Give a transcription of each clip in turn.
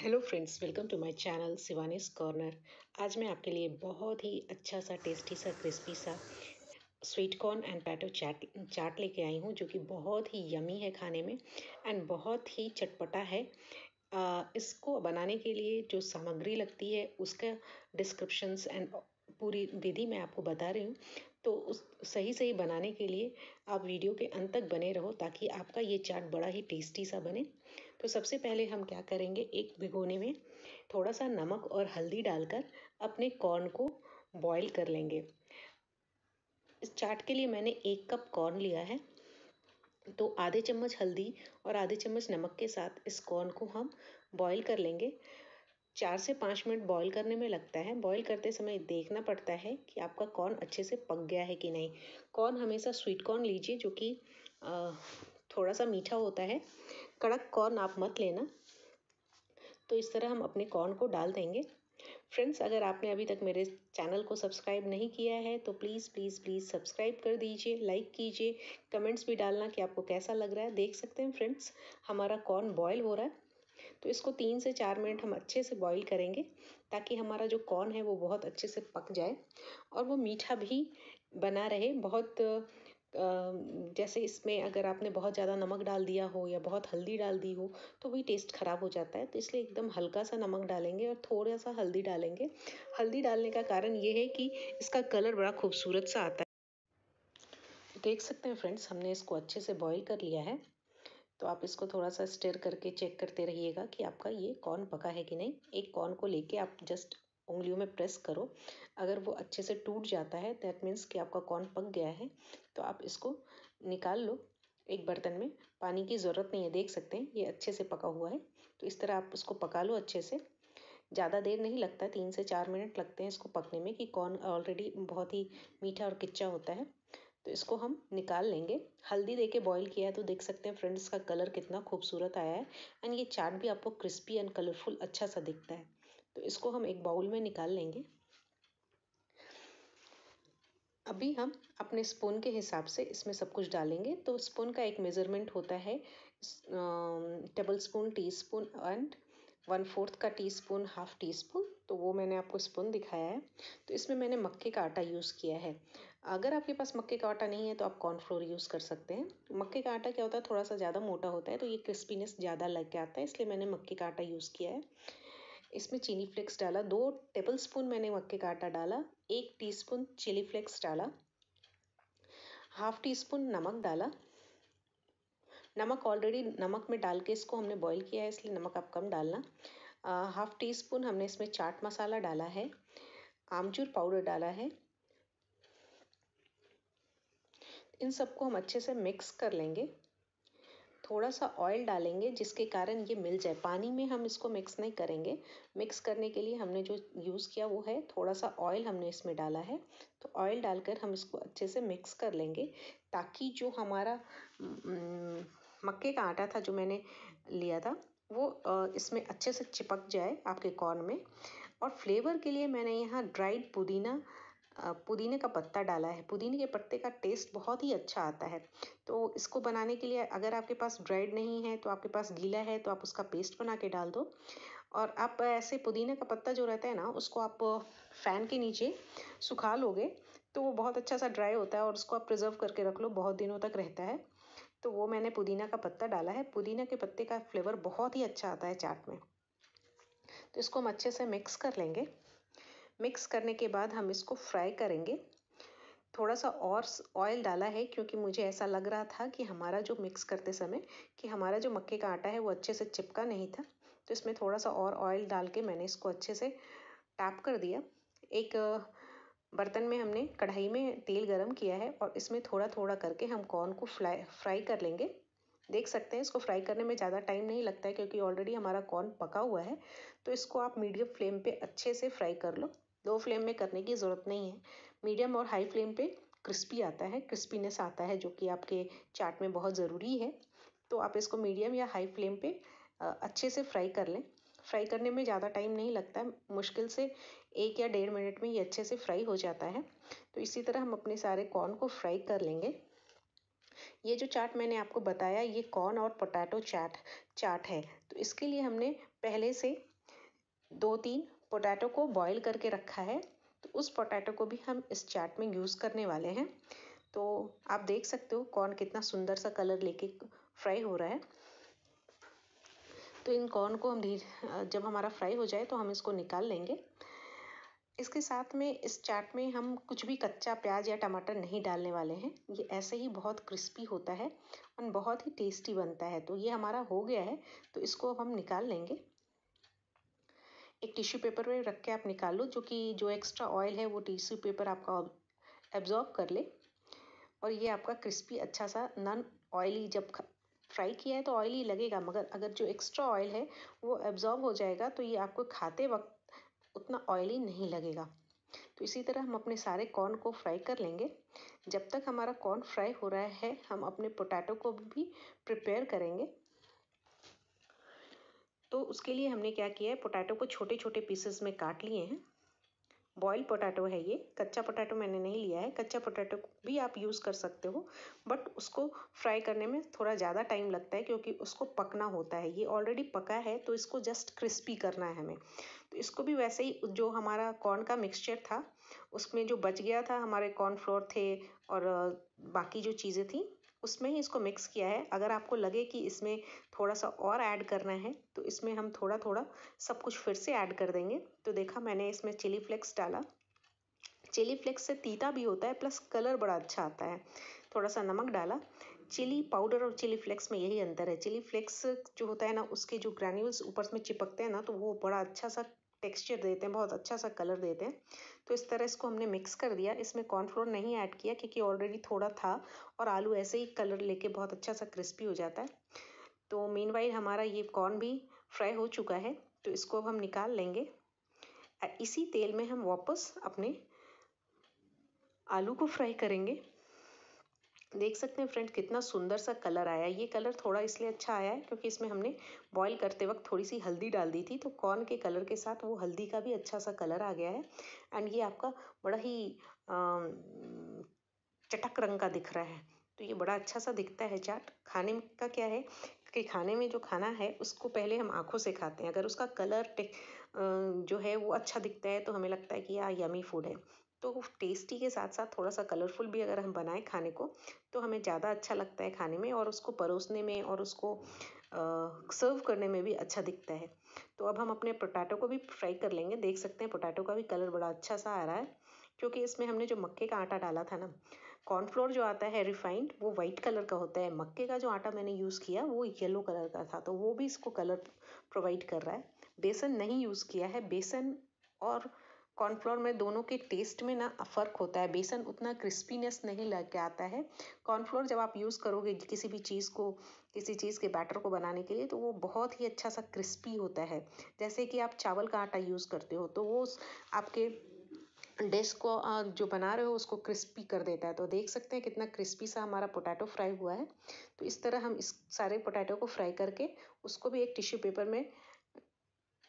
hello friends welcome to my channel Shivani's corner आज मैं आपके लिए बहुत ही अच्छा सा टेस्टी सा क्रिस्पी सा sweet corn and potato chaat chaat लेके आई हूँ जो कि बहुत ही यमी है खाने में एंड बहुत ही चटपटा है आ, इसको बनाने के लिए जो सामग्री लगती है उसका डिस्क्रिप्शंस एंड पूरी विधि मैं आपको बता रही हूँ तो उस सही सही बनाने के लिए आप वीडियो के अंत तक बने रहो ताकि आपका ये चाट बड़ा ही टेस्टी सा बने तो सबसे पहले हम क्या करेंगे एक भिगोने में थोड़ा सा नमक और हल्दी डालकर अपने कॉर्न को बॉईल कर लेंगे इस चाट के लिए मैंने एक कप कॉर्न लिया है तो आधे चम्मच हल्दी और आधे चम्मच नमक के साथ इस कॉर्न को हम बॉईल कर लेंगे चार से पाँच मिनट बॉईल करने में लगता है बॉईल करते समय देखना पड़ता है कि आपका कॉर्न अच्छे से पक गया है कि नहीं कॉर्न हमेशा स्वीट कॉर्न लीजिए जो कि थोड़ा सा मीठा होता है कड़क कॉर्न आप मत लेना तो इस तरह हम अपने कॉर्न को डाल देंगे फ्रेंड्स अगर आपने अभी तक मेरे चैनल को सब्सक्राइब नहीं किया है तो प्लीज़ प्लीज़ प्लीज़ सब्सक्राइब कर दीजिए लाइक कीजिए कमेंट्स भी डालना कि आपको कैसा लग रहा है देख सकते हैं फ्रेंड्स हमारा कॉर्न बॉयल हो रहा है तो इसको तीन से चार मिनट हम अच्छे से बॉईल करेंगे ताकि हमारा जो कॉर्न है वो बहुत अच्छे से पक जाए और वो मीठा भी बना रहे बहुत जैसे इसमें अगर आपने बहुत ज़्यादा नमक डाल दिया हो या बहुत हल्दी डाल दी हो तो भी टेस्ट ख़राब हो जाता है तो इसलिए एकदम हल्का सा नमक डालेंगे और थोड़ा सा हल्दी डालेंगे हल्दी डालने का कारण ये है कि इसका कलर बड़ा खूबसूरत सा आता है देख सकते हैं फ्रेंड्स हमने इसको अच्छे से बॉईल कर लिया है तो आप इसको थोड़ा सा स्टेर करके चेक करते रहिएगा कि आपका ये कॉर्न पका है कि नहीं एक कॉर्न को लेके आप जस्ट उंगलियों में प्रेस करो अगर वो अच्छे से टूट जाता है दैट मीन्स कि आपका कॉर्न पक गया है तो आप इसको निकाल लो एक बर्तन में पानी की ज़रूरत नहीं है देख सकते हैं ये अच्छे से पका हुआ है तो इस तरह आप उसको पका लो अच्छे से ज़्यादा देर नहीं लगता है तीन से चार मिनट लगते हैं इसको पकने में कि कॉर्न ऑलरेडी बहुत ही मीठा और किच्चा होता है तो इसको हम निकाल लेंगे हल्दी दे के बॉईल किया है तो देख सकते हैं फ्रेंड्स का कलर कितना खूबसूरत आया है एंड ये चाट भी आपको क्रिस्पी एंड कलरफुल अच्छा सा दिखता है तो इसको हम एक बाउल में निकाल लेंगे अभी हम अपने स्पून के हिसाब से इसमें सब कुछ डालेंगे तो स्पून का एक मेज़रमेंट होता है tablespoon teaspoon and one fourth का teaspoon half teaspoon तो वो मैंने आपको स्पून दिखाया है तो इसमें मैंने मक्के का आटा यूज़ किया है अगर आपके पास मक्के का आटा नहीं है तो आप कॉर्नफ्लोर यूज़ कर सकते हैं मक्के का आटा क्या होता है थोड़ा सा ज़्यादा मोटा होता है तो ये क्रिस्पीनेस ज़्यादा लग के आता है इसलिए मैंने मक्के का आटा यूज़ किया है इसमें चीनी फ्लेक्स डाला दो टेबल स्पून मैंने मक्के का आटा डाला एक टी स्पून चिली फ्लेक्स डाला हाफ टी स्पून नमक डाला नमक ऑलरेडी नमक में डाल के इसको हमने बॉईल किया है इसलिए नमक आप कम डालना हाफ टी स्पून हमने इसमें चाट मसाला डाला है आमचूर पाउडर डाला है इन सबको हम अच्छे से मिक्स कर लेंगे थोड़ा सा ऑयल डालेंगे जिसके कारण ये मिल जाए पानी में हम इसको मिक्स नहीं करेंगे मिक्स करने के लिए हमने जो यूज़ किया वो है थोड़ा सा ऑयल हमने इसमें डाला है तो ऑयल डालकर हम इसको अच्छे से मिक्स कर लेंगे ताकि जो हमारा मक्के का आटा था जो मैंने लिया था वो इसमें अच्छे से चिपक जाए आपके कॉर्न में और फ्लेवर के लिए मैंने यहाँ ड्राइड पुदीना पुदीने का पत्ता डाला है पुदीने के पत्ते का टेस्ट बहुत ही अच्छा आता है तो इसको बनाने के लिए अगर आपके पास ड्राइड नहीं है तो आपके पास गीला है तो आप उसका पेस्ट बना के डाल दो और आप ऐसे पुदीने का पत्ता जो रहता है ना उसको आप फ़ैन के नीचे सुखा लोगे तो वो बहुत अच्छा सा ड्राई होता है और उसको आप प्रिजर्व करके रख लो बहुत दिनों तक रहता है तो वो मैंने पुदीना का पत्ता डाला है पुदीना के पत्ते का फ्लेवर बहुत ही अच्छा आता है चाट में तो इसको हम अच्छे से मिक्स कर लेंगे मिक्स करने के बाद हम इसको फ्राई करेंगे थोड़ा सा और ऑयल डाला है क्योंकि मुझे ऐसा लग रहा था कि हमारा जो मिक्स करते समय कि हमारा जो मक्के का आटा है वो अच्छे से चिपका नहीं था तो इसमें थोड़ा सा और ऑयल डाल के मैंने इसको अच्छे से टैप कर दिया एक बर्तन में हमने कढ़ाई में तेल गरम किया है और इसमें थोड़ा थोड़ा करके हम कॉर्न को फ्राई फ्राई कर लेंगे देख सकते हैं इसको फ्राई करने में ज़्यादा टाइम नहीं लगता है क्योंकि ऑलरेडी हमारा कॉर्न पका हुआ है तो इसको आप मीडियम फ्लेम पे अच्छे से फ्राई कर लो लो फ्लेम में करने की ज़रूरत नहीं है मीडियम और हाई फ्लेम पे क्रिस्पी आता है क्रिस्पीनेस आता है जो कि आपके चाट में बहुत ज़रूरी है तो आप इसको मीडियम या हाई फ्लेम पे अच्छे से फ्राई कर लें फ्राई करने में ज़्यादा टाइम नहीं लगता है मुश्किल से एक या डेढ़ मिनट में ये अच्छे से फ्राई हो जाता है तो इसी तरह हम अपने सारे कॉर्न को फ्राई कर लेंगे ये जो चाट मैंने आपको बताया ये कॉर्न और पोटैटो चाट चाट है तो इसके लिए हमने पहले से दो तीन पोटैटो को बॉईल करके रखा है तो उस पोटैटो को भी हम इस चाट में यूज़ करने वाले हैं तो आप देख सकते हो कॉर्न कितना सुंदर सा कलर लेके फ्राई हो रहा है तो इन कॉर्न को हम धीरे जब हमारा फ्राई हो जाए तो हम इसको निकाल लेंगे इसके साथ में इस चाट में हम कुछ भी कच्चा प्याज या टमाटर नहीं डालने वाले हैं ये ऐसे ही बहुत क्रिस्पी होता है और बहुत ही टेस्टी बनता है तो ये हमारा हो गया है तो इसको अब हम निकाल लेंगे एक टिश्यू पेपर में रख के आप निकाल लो जो कि जो एक्स्ट्रा ऑयल है वो टिश्यू पेपर आपका एब्जॉर्ब कर ले और ये आपका क्रिस्पी अच्छा सा नॉन ऑयली जब फ्राई किया है तो ऑयली लगेगा मगर अगर जो एक्स्ट्रा ऑयल है वो एब्जॉर्ब हो जाएगा तो ये आपको खाते वक्त उतना ऑयली नहीं लगेगा तो इसी तरह हम अपने सारे कॉर्न को फ्राई कर लेंगे जब तक हमारा कॉर्न फ्राई हो रहा है हम अपने पोटैटो को भी प्रिपेयर करेंगे तो उसके लिए हमने क्या किया है पोटैटो को छोटे छोटे पीसेस में काट लिए हैं बॉयल पोटैटो है ये कच्चा पोटैटो मैंने नहीं लिया है कच्चा पोटैटो भी आप यूज़ कर सकते हो बट उसको फ्राई करने में थोड़ा ज़्यादा टाइम लगता है क्योंकि उसको पकना होता है ये ऑलरेडी पका है तो इसको जस्ट क्रिस्पी करना है हमें तो इसको भी वैसे ही जो हमारा कॉर्न का मिक्सचर था उसमें जो बच गया था हमारे कॉर्नफ्लोर थे और बाकी जो चीज़ें थी उसमें ही इसको मिक्स किया है अगर आपको लगे कि इसमें थोड़ा सा और ऐड करना है तो इसमें हम थोड़ा थोड़ा सब कुछ फिर से ऐड कर देंगे तो देखा मैंने इसमें चिली फ्लेक्स डाला चिली फ्लेक्स से तीता भी होता है प्लस कलर बड़ा अच्छा आता है थोड़ा सा नमक डाला चिली पाउडर और चिली फ्लेक्स में यही अंतर है चिली फ्लेक्स जो होता है ना उसके जो ग्रैन्यूल्स ऊपर में चिपकते हैं ना तो वो बड़ा अच्छा सा टेक्सचर देते हैं बहुत अच्छा सा कलर देते हैं तो इस तरह इसको हमने मिक्स कर दिया इसमें कॉर्नफ्लोर नहीं ऐड किया क्योंकि ऑलरेडी थोड़ा था और आलू ऐसे ही कलर लेके बहुत अच्छा सा क्रिस्पी हो जाता है तो मेन हमारा ये कॉर्न भी फ्राई हो चुका है तो इसको अब हम निकाल लेंगे इसी तेल में हम वापस अपने आलू को फ्राई करेंगे देख सकते हैं फ्रेंड कितना सुंदर सा कलर आया ये कलर थोड़ा इसलिए अच्छा आया है क्योंकि इसमें हमने बॉईल करते वक्त थोड़ी सी हल्दी डाल दी थी तो कॉर्न के कलर के साथ वो हल्दी का भी अच्छा सा कलर आ गया है एंड ये आपका बड़ा ही चटक रंग का दिख रहा है तो ये बड़ा अच्छा सा दिखता है चाट खाने का क्या है कि खाने में जो खाना है उसको पहले हम आँखों से खाते हैं अगर उसका कलर जो है वो अच्छा दिखता है तो हमें लगता है कि यार यमी फूड है तो टेस्टी के साथ साथ थोड़ा सा कलरफुल भी अगर हम बनाएं खाने को तो हमें ज़्यादा अच्छा लगता है खाने में और उसको परोसने में और उसको सर्व करने में भी अच्छा दिखता है तो अब हम अपने पोटैटो को भी फ्राई कर लेंगे देख सकते हैं पोटैटो का भी कलर बड़ा अच्छा सा आ रहा है क्योंकि इसमें हमने जो मक्के का आटा डाला था ना कॉर्नफ्लोर जो आता है रिफाइंड वो वाइट कलर का होता है मक्के का जो आटा मैंने यूज़ किया वो येलो कलर का था तो वो भी इसको कलर प्रोवाइड कर रहा है बेसन नहीं यूज़ किया है बेसन और कॉर्नफ्लोर में दोनों के टेस्ट में ना फ़र्क होता है बेसन उतना क्रिस्पीनेस नहीं लग के आता है कॉर्नफ्लोर जब आप यूज़ करोगे किसी भी चीज़ को किसी चीज़ के बैटर को बनाने के लिए तो वो बहुत ही अच्छा सा क्रिस्पी होता है जैसे कि आप चावल का आटा यूज़ करते हो तो वो आपके डिश को जो बना रहे हो उसको क्रिस्पी कर देता है तो देख सकते हैं कितना क्रिस्पी सा हमारा पोटैटो फ्राई हुआ है तो इस तरह हम इस सारे पोटैटो को फ्राई करके उसको भी एक टिश्यू पेपर में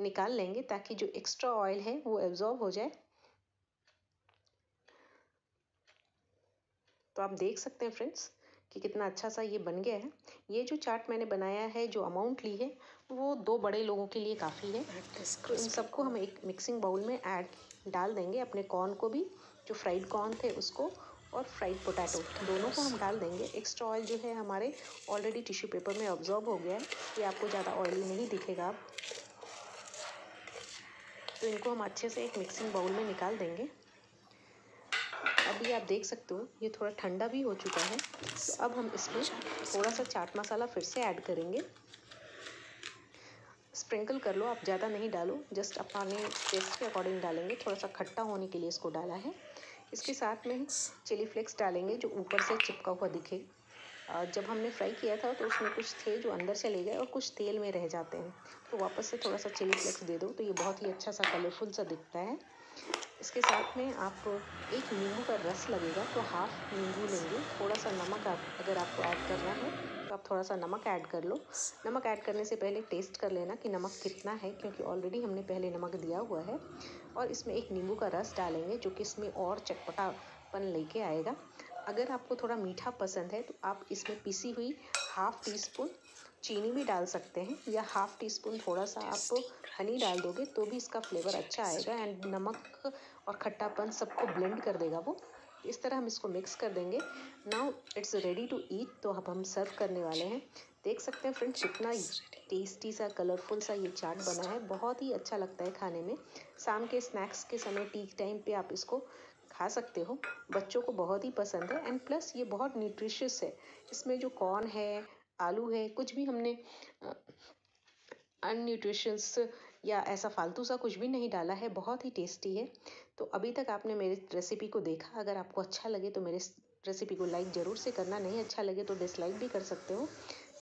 निकाल लेंगे ताकि जो एक्स्ट्रा ऑयल है वो एब्जॉर्ब हो जाए तो आप देख सकते हैं फ्रेंड्स कि कितना अच्छा सा ये बन गया है ये जो चाट मैंने बनाया है जो अमाउंट ली है वो दो बड़े लोगों के लिए काफ़ी है इन सबको हम एक मिक्सिंग बाउल में ऐड डाल देंगे अपने कॉर्न को भी जो फ्राइड कॉर्न थे उसको और फ्राइड पोटैटो दोनों को हम डाल देंगे एक्स्ट्रा ऑयल जो है हमारे ऑलरेडी टिश्यू पेपर में ऑब्जॉर्ब हो गया है ये आपको ज़्यादा ऑयली नहीं दिखेगा आप तो इनको हम अच्छे से एक मिक्सिंग बाउल में निकाल देंगे अब ये आप देख सकते हो ये थोड़ा ठंडा भी हो चुका है तो अब हम इसमें थोड़ा सा चाट मसाला फिर से ऐड करेंगे स्प्रिंकल कर लो आप ज़्यादा नहीं डालो जस्ट अपने टेस्ट के अकॉर्डिंग डालेंगे थोड़ा सा खट्टा होने के लिए इसको डाला है इसके साथ में चिली फ्लेक्स डालेंगे जो ऊपर से चिपका हुआ दिखे जब हमने फ्राई किया था तो उसमें कुछ थे जो अंदर से ले गए और कुछ तेल में रह जाते हैं तो वापस से थोड़ा सा चिली फ्लेक्स दे दो तो ये बहुत ही अच्छा सा कलरफुल सा दिखता है इसके साथ में आप एक नींबू का रस लगेगा तो हाफ नींबू लेंगे थोड़ा सा नमक आप अगर आपको ऐड करना है तो आप थोड़ा सा नमक ऐड कर लो नमक ऐड करने से पहले टेस्ट कर लेना कि नमक कितना है क्योंकि ऑलरेडी हमने पहले नमक दिया हुआ है और इसमें एक नींबू का रस डालेंगे जो कि इसमें और चटपटापन लेके आएगा अगर आपको थोड़ा मीठा पसंद है तो आप इसमें पिसी हुई हाफ़ टी स्पून चीनी भी डाल सकते हैं या हाफ़ टी स्पून थोड़ा सा आप हनी डाल दोगे तो भी इसका फ्लेवर अच्छा आएगा एंड नमक और खट्टापन सबको ब्लेंड कर देगा वो इस तरह हम इसको मिक्स कर देंगे now it's ready to eat तो अब हम सर्व करने वाले हैं देख सकते हैं फ्रेंड्स कितना टेस्टी सा कलरफुल सा ये चाट बना है बहुत ही अच्छा लगता है खाने में शाम के स्नैक्स के समय टी टाइम पे आप इसको खा सकते हो बच्चों को बहुत ही पसंद है एंड प्लस ये बहुत न्यूट्रिशियस है इसमें जो कॉर्न है आलू है कुछ भी हमने अनन्यूट्रिशंस या ऐसा फालतू सा कुछ भी नहीं डाला है बहुत ही टेस्टी है तो अभी तक आपने मेरी रेसिपी को देखा अगर आपको अच्छा लगे तो मेरे रेसिपी को लाइक ज़रूर से करना नहीं अच्छा लगे तो डिसलाइक भी कर सकते हो